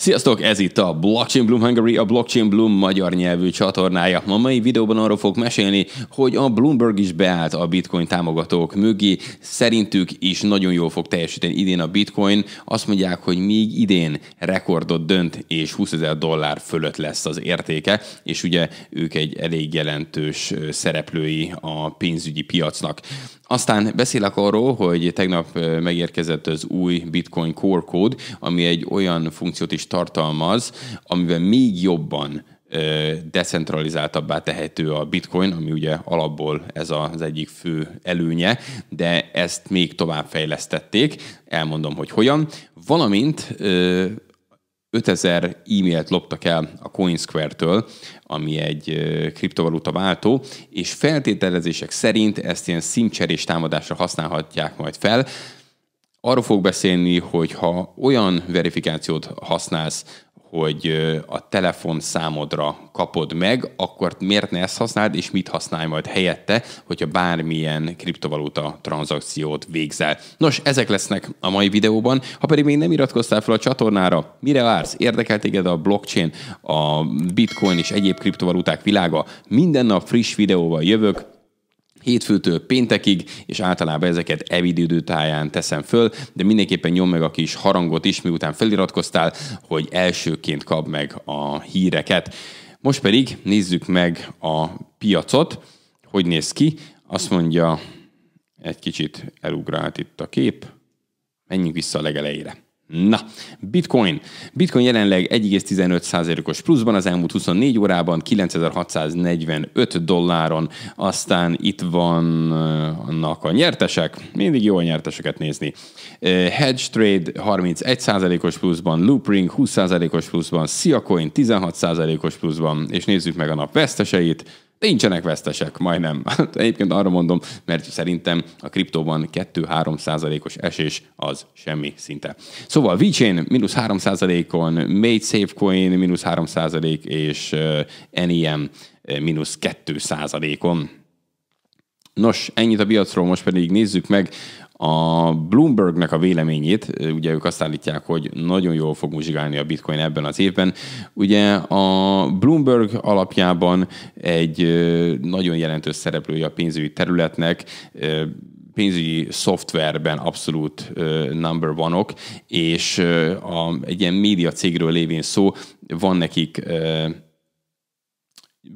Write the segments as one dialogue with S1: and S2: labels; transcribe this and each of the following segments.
S1: Sziasztok, ez itt a Blockchain Bloom Hungary, a Blockchain Bloom magyar nyelvű csatornája. Ma mai videóban arról fog mesélni, hogy a Bloomberg is beállt a bitcoin támogatók mögé. Szerintük is nagyon jól fog teljesíteni idén a bitcoin. Azt mondják, hogy még idén rekordot dönt, és 20 ezer dollár fölött lesz az értéke, és ugye ők egy elég jelentős szereplői a pénzügyi piacnak. Aztán beszélek arról, hogy tegnap megérkezett az új Bitcoin Core Code, ami egy olyan funkciót is tartalmaz, amiben még jobban decentralizáltabbá tehető a bitcoin, ami ugye alapból ez az egyik fő előnye, de ezt még tovább fejlesztették, elmondom, hogy hogyan, valamint 5000 e-mailt loptak el a Coinsquare-től, ami egy kriptovaluta váltó, és feltételezések szerint ezt ilyen szimcserés támadásra használhatják majd fel, Arról fog beszélni, hogy ha olyan verifikációt használsz, hogy a telefon számodra kapod meg, akkor miért ne ezt használd, és mit használj majd helyette, hogyha bármilyen kriptovaluta tranzakciót végzel. Nos, ezek lesznek a mai videóban. Ha pedig még nem iratkoztál fel a csatornára, mire vársz? Érdekel téged a blockchain, a bitcoin és egyéb kriptovaluták világa? Minden nap friss videóval jövök, hétfőtől péntekig, és általában ezeket evidődő táján teszem föl, de mindenképpen nyom meg a kis harangot is, miután feliratkoztál, hogy elsőként kap meg a híreket. Most pedig nézzük meg a piacot, hogy néz ki. Azt mondja, egy kicsit elugrált itt a kép, menjünk vissza a legelejére. Na, Bitcoin. Bitcoin jelenleg 1,15%-os pluszban az elmúlt 24 órában, 9645 dolláron. Aztán itt vannak a nyertesek, mindig jó a nyerteseket nézni. Eh, Hedge Trade 31%-os pluszban, Loopring 20%-os pluszban, Siacoin 16%-os pluszban, és nézzük meg a nap veszteseit. Nincsenek vesztesek, majdnem. Hát egyébként arra mondom, mert szerintem a kriptóban 2-3 százalékos esés az semmi szinte. Szóval VeChain mínusz 3 százalékon, Made Safecoin mínusz 3 százalék, és eh, NEM NIM eh, mínusz 2 százalékon. Nos, ennyit a piacról, most pedig nézzük meg a Bloombergnek a véleményét, ugye ők azt állítják, hogy nagyon jól fog muzsigálni a bitcoin ebben az évben. Ugye a Bloomberg alapjában egy nagyon jelentős szereplője a pénzügyi területnek, pénzügyi szoftverben abszolút number one-ok, és egy ilyen média cégről lévén szó, van nekik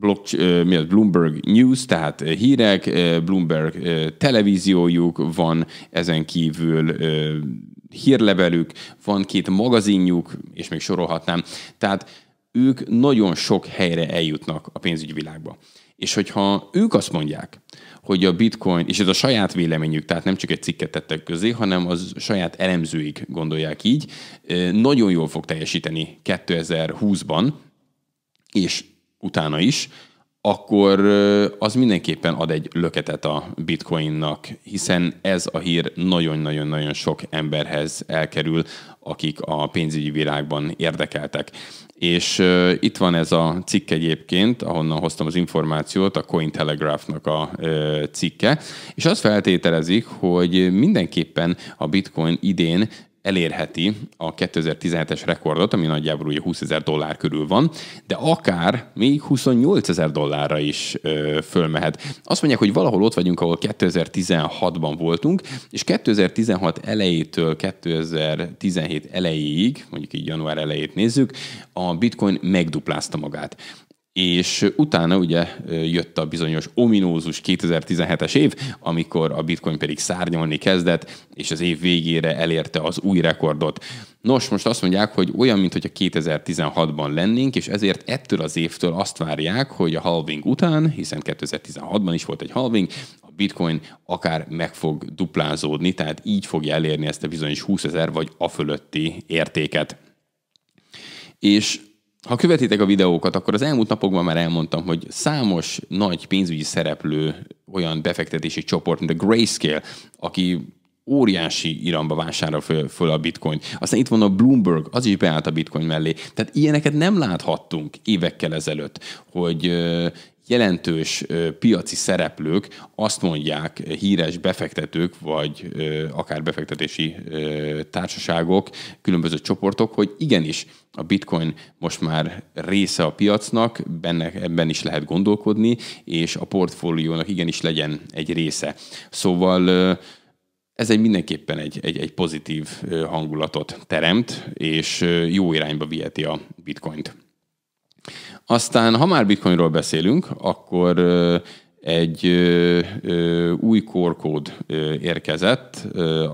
S1: Block, mi az Bloomberg News, tehát hírek, Bloomberg televíziójuk van, ezen kívül hírlevelük, van két magazinjuk, és még sorolhatnám. Tehát ők nagyon sok helyre eljutnak a pénzügyi világba. És hogyha ők azt mondják, hogy a bitcoin, és ez a saját véleményük, tehát nem csak egy cikket tettek közé, hanem az saját elemzőik gondolják így, nagyon jól fog teljesíteni 2020-ban, és utána is, akkor az mindenképpen ad egy löketet a bitcoinnak, hiszen ez a hír nagyon-nagyon-nagyon sok emberhez elkerül, akik a pénzügyi világban érdekeltek. És uh, itt van ez a cikk egyébként, ahonnan hoztam az információt, a Cointelegraphnak a uh, cikke, és azt feltételezik, hogy mindenképpen a bitcoin idén elérheti a 2017-es rekordot, ami nagyjából ugye 20 ezer dollár körül van, de akár még 28 ezer dollárra is ö, fölmehet. Azt mondják, hogy valahol ott vagyunk, ahol 2016-ban voltunk, és 2016 elejétől 2017 elejéig, mondjuk így január elejét nézzük, a bitcoin megduplázta magát és utána ugye jött a bizonyos ominózus 2017-es év, amikor a bitcoin pedig szárnyalni kezdett, és az év végére elérte az új rekordot. Nos, most azt mondják, hogy olyan, mint hogy a 2016-ban lennénk, és ezért ettől az évtől azt várják, hogy a halving után, hiszen 2016-ban is volt egy halving, a bitcoin akár meg fog duplázódni, tehát így fogja elérni ezt a bizonyos 20 ezer vagy a fölötti értéket. És ha követitek a videókat, akkor az elmúlt napokban már elmondtam, hogy számos nagy pénzügyi szereplő olyan befektetési csoport, mint a Grayscale, aki óriási iramba vásárol föl, föl a bitcoin. Aztán itt van a Bloomberg, az is beállt a bitcoin mellé. Tehát ilyeneket nem láthattunk évekkel ezelőtt, hogy jelentős piaci szereplők azt mondják, híres befektetők, vagy akár befektetési társaságok, különböző csoportok, hogy igenis a bitcoin most már része a piacnak, benne, ebben is lehet gondolkodni, és a portfóliónak igenis legyen egy része. Szóval ez egy mindenképpen egy, egy, egy pozitív hangulatot teremt, és jó irányba viheti a bitcoint. Aztán, ha már bitcoinról beszélünk, akkor egy új korkód érkezett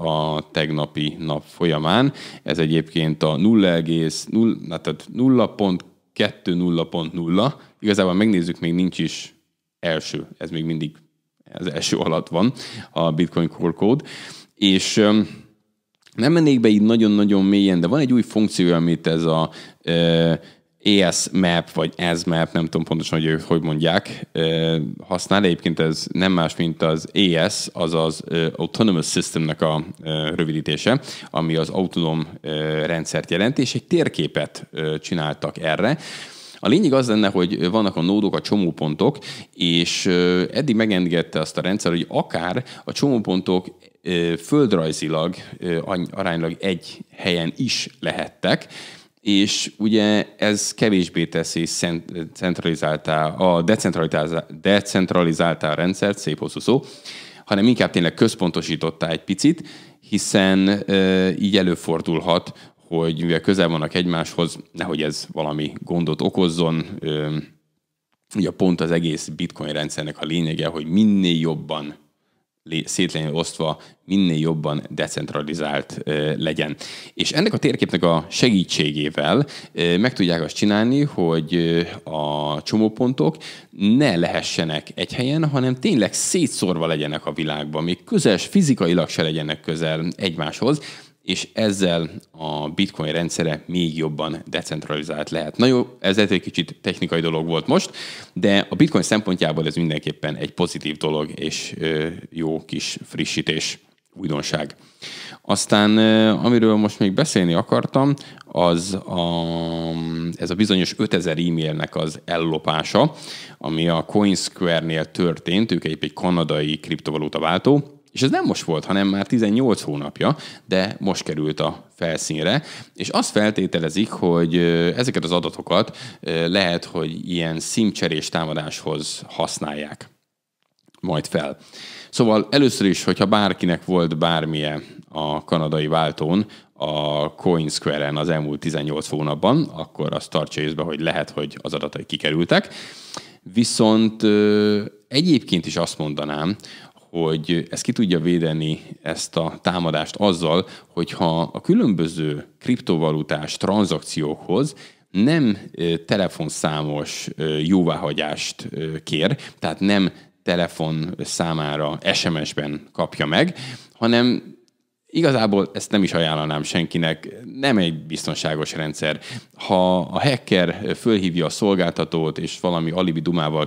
S1: a tegnapi nap folyamán. Ez egyébként a 0.20.0. Igazából megnézzük, még nincs is első, ez még mindig az első alatt van a Bitcoin korkód. És nem mennék be így nagyon-nagyon mélyen, de van egy új funkció, amit ez a ES map, vagy ez map, nem tudom pontosan, hogy ők hogy mondják, használ. Egyébként ez nem más, mint az ES, azaz Autonomous Systemnek a rövidítése, ami az autonóm rendszert jelent, és egy térképet csináltak erre. A lényeg az lenne, hogy vannak a nódok, a csomópontok, és eddig megengedte azt a rendszer, hogy akár a csomópontok földrajzilag aránylag egy helyen is lehettek, és ugye ez kevésbé teszi centralizáltá, a decentralizáltá a rendszert, szép hosszú szó, hanem inkább tényleg központosítottá egy picit, hiszen e, így előfordulhat, hogy mivel közel vannak egymáshoz, nehogy ez valami gondot okozzon, e, ugye pont az egész bitcoin rendszernek a lényege, hogy minél jobban szétlenül osztva, minél jobban decentralizált legyen. És ennek a térképnek a segítségével meg tudják azt csinálni, hogy a csomópontok ne lehessenek egy helyen, hanem tényleg szétszórva legyenek a világban, még közös, fizikailag se legyenek közel egymáshoz, és ezzel a bitcoin rendszere még jobban decentralizált lehet. Na jó, ez egy kicsit technikai dolog volt most, de a bitcoin szempontjából ez mindenképpen egy pozitív dolog, és jó kis frissítés, újdonság. Aztán, amiről most még beszélni akartam, az a, ez a bizonyos 5000 e-mailnek az ellopása, ami a Coinsquare-nél történt, ők egy kanadai kriptovaluta váltó, és ez nem most volt, hanem már 18 hónapja, de most került a felszínre, és azt feltételezik, hogy ezeket az adatokat lehet, hogy ilyen szimcserés támadáshoz használják majd fel. Szóval először is, hogyha bárkinek volt bármilyen a kanadai váltón, a CoinSquare-en az elmúlt 18 hónapban, akkor azt tartsa észbe, hogy lehet, hogy az adatai kikerültek. Viszont egyébként is azt mondanám, hogy ez ki tudja védeni ezt a támadást azzal, hogyha a különböző kriptovalutás tranzakciókhoz nem telefonszámos jóváhagyást kér, tehát nem telefon számára SMS-ben kapja meg, hanem Igazából ezt nem is ajánlanám senkinek, nem egy biztonságos rendszer. Ha a hacker fölhívja a szolgáltatót, és valami alibi dumával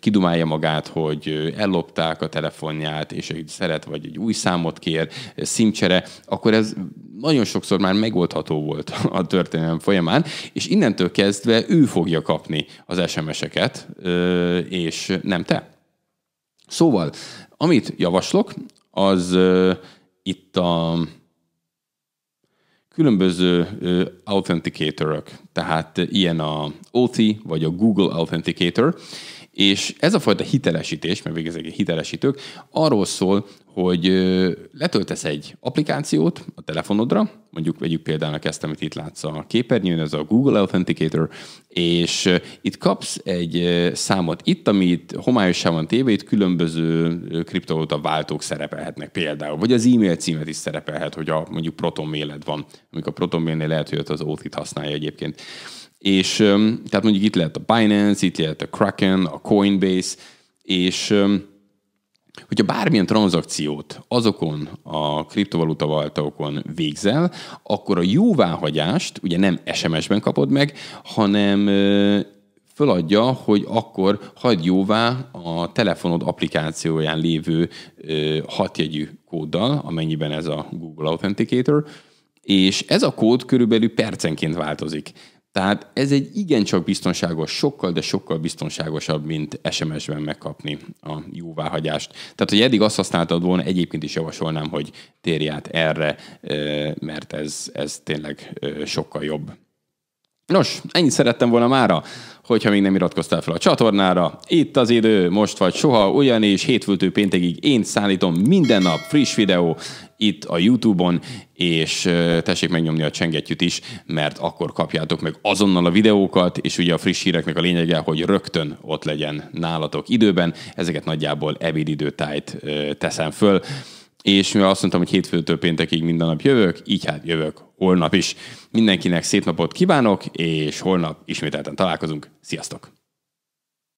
S1: kidumálja magát, hogy ellopták a telefonját, és egy szeret, vagy egy új számot kér, szimcsere, akkor ez nagyon sokszor már megoldható volt a történelem folyamán, és innentől kezdve ő fogja kapni az SMS-eket, és nem te. Szóval, amit javaslok, az itt a különböző authenticatorok, tehát ilyen a OT, vagy a Google Authenticator, és ez a fajta hitelesítés, mert végig egy hitelesítők, arról szól, hogy letöltesz egy applikációt a telefonodra, mondjuk vegyük példának ezt, amit itt látsz a képernyőn, ez a Google Authenticator, és itt kapsz egy számot itt, amit homályosan van téve, itt különböző kriptovaluta váltók szerepelhetnek például, vagy az e-mail címet is szerepelhet, hogy a mondjuk Proton méled van, amikor a Proton mailnél lehet, hogy ott az ot t használja egyébként. És tehát mondjuk itt lehet a Binance, itt lehet a Kraken, a Coinbase, és Hogyha bármilyen tranzakciót azokon a kriptovaluta váltókon végzel, akkor a jóváhagyást ugye nem SMS-ben kapod meg, hanem föladja, hogy akkor hagyd jóvá a telefonod applikációján lévő hatjegyű kóddal, amennyiben ez a Google Authenticator, és ez a kód körülbelül percenként változik. Tehát ez egy igencsak biztonságos, sokkal, de sokkal biztonságosabb, mint SMS-ben megkapni a jóváhagyást. Tehát, hogy eddig azt használtad volna, egyébként is javasolnám, hogy térj át erre, mert ez, ez tényleg sokkal jobb. Nos, ennyit szerettem volna mára hogyha még nem iratkoztál fel a csatornára. Itt az idő, most vagy soha, ugyanis hétfőtő péntekig én szállítom minden nap friss videó itt a Youtube-on, és tessék megnyomni a csengettyűt is, mert akkor kapjátok meg azonnal a videókat, és ugye a friss híreknek a lényege, hogy rögtön ott legyen nálatok időben. Ezeket nagyjából ebédidőtájt teszem föl és mivel azt mondtam, hogy hétfőtől péntekig minden nap jövök, így hát jövök holnap is. Mindenkinek szép napot kívánok, és holnap ismételten találkozunk. Sziasztok!